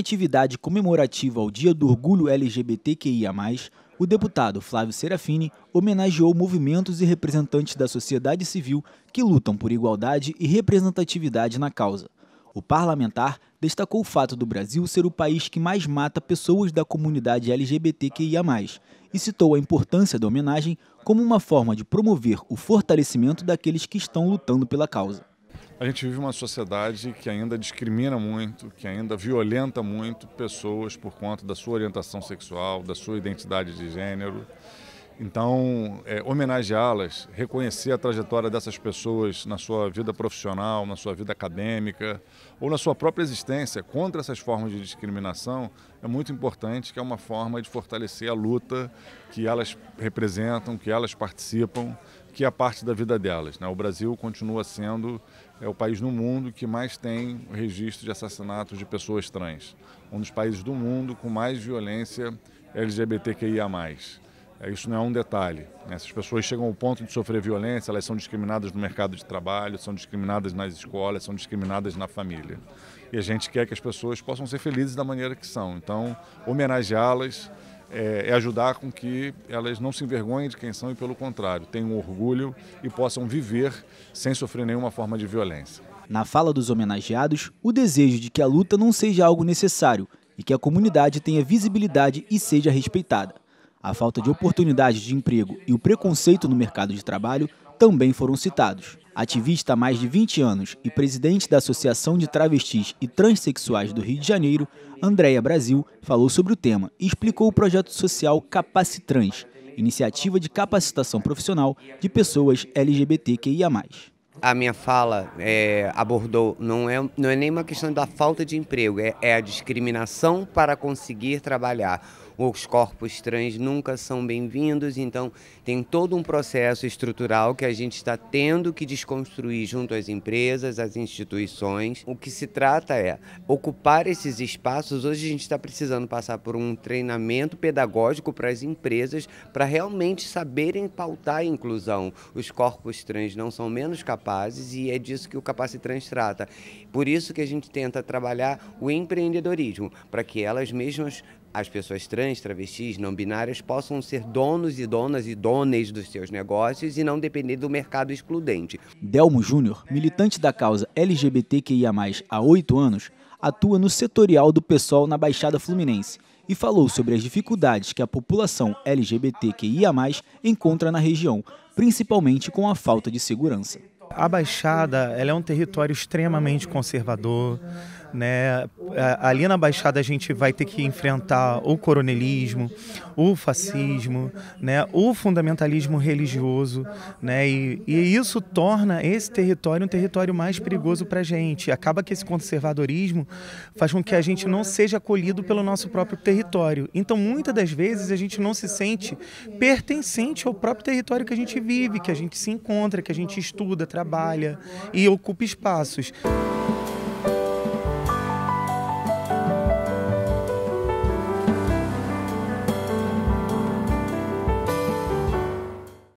atividade comemorativa ao Dia do Orgulho LGBTQIA, o deputado Flávio Serafini homenageou movimentos e representantes da sociedade civil que lutam por igualdade e representatividade na causa. O parlamentar destacou o fato do Brasil ser o país que mais mata pessoas da comunidade LGBTQIA, e citou a importância da homenagem como uma forma de promover o fortalecimento daqueles que estão lutando pela causa. A gente vive uma sociedade que ainda discrimina muito, que ainda violenta muito pessoas por conta da sua orientação sexual, da sua identidade de gênero. Então, é, homenageá-las, reconhecer a trajetória dessas pessoas na sua vida profissional, na sua vida acadêmica ou na sua própria existência contra essas formas de discriminação é muito importante, que é uma forma de fortalecer a luta que elas representam, que elas participam, que é parte da vida delas. Né? O Brasil continua sendo é, o país no mundo que mais tem registro de assassinatos de pessoas trans, um dos países do mundo com mais violência LGBTQIA+. É, isso não é um detalhe. Né? Essas pessoas chegam ao ponto de sofrer violência, elas são discriminadas no mercado de trabalho, são discriminadas nas escolas, são discriminadas na família. E a gente quer que as pessoas possam ser felizes da maneira que são. Então, homenageá-las é, é ajudar com que elas não se envergonhem de quem são e, pelo contrário, tenham orgulho e possam viver sem sofrer nenhuma forma de violência. Na fala dos homenageados, o desejo de que a luta não seja algo necessário e que a comunidade tenha visibilidade e seja respeitada. A falta de oportunidades de emprego e o preconceito no mercado de trabalho também foram citados. Ativista há mais de 20 anos e presidente da Associação de Travestis e Transsexuais do Rio de Janeiro, Andréia Brasil falou sobre o tema e explicou o projeto social Capacitrans, iniciativa de capacitação profissional de pessoas LGBTQIA+. A minha fala é, abordou, não é, não é nem uma questão da falta de emprego, é, é a discriminação para conseguir trabalhar os corpos trans nunca são bem-vindos, então tem todo um processo estrutural que a gente está tendo que desconstruir junto às empresas, às instituições. O que se trata é ocupar esses espaços. Hoje a gente está precisando passar por um treinamento pedagógico para as empresas para realmente saberem pautar a inclusão. Os corpos trans não são menos capazes e é disso que o Capacitrans trata. Por isso que a gente tenta trabalhar o empreendedorismo, para que elas mesmas as pessoas trans, travestis, não binárias possam ser donos e donas e dones dos seus negócios e não depender do mercado excludente. Delmo Júnior, militante da causa LGBTQIA, há oito anos, atua no setorial do PSOL na Baixada Fluminense e falou sobre as dificuldades que a população LGBTQIA encontra na região, principalmente com a falta de segurança. A Baixada é um território extremamente conservador, né? Ali na Baixada a gente vai ter que enfrentar o coronelismo, o fascismo, né? o fundamentalismo religioso, né? E, e isso torna esse território um território mais perigoso para a gente. Acaba que esse conservadorismo faz com que a gente não seja acolhido pelo nosso próprio território. Então, muitas das vezes a gente não se sente pertencente ao próprio território que a gente vive, que a gente se encontra, que a gente estuda, trabalha e ocupa espaços.